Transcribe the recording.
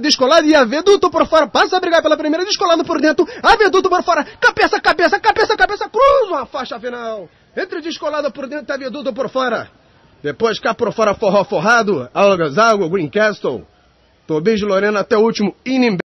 descolado e aveduto por fora. Passa a brigar pela primeira, descolado por dentro, aveduto por fora. Cabeça, cabeça, cabeça, cabeça, cruza a faixa final. Entre descolado por dentro e aveduto por fora. Depois cá por fora, forró forrado, algas água, Greencastle. Tobis Lorena até o último Inimbe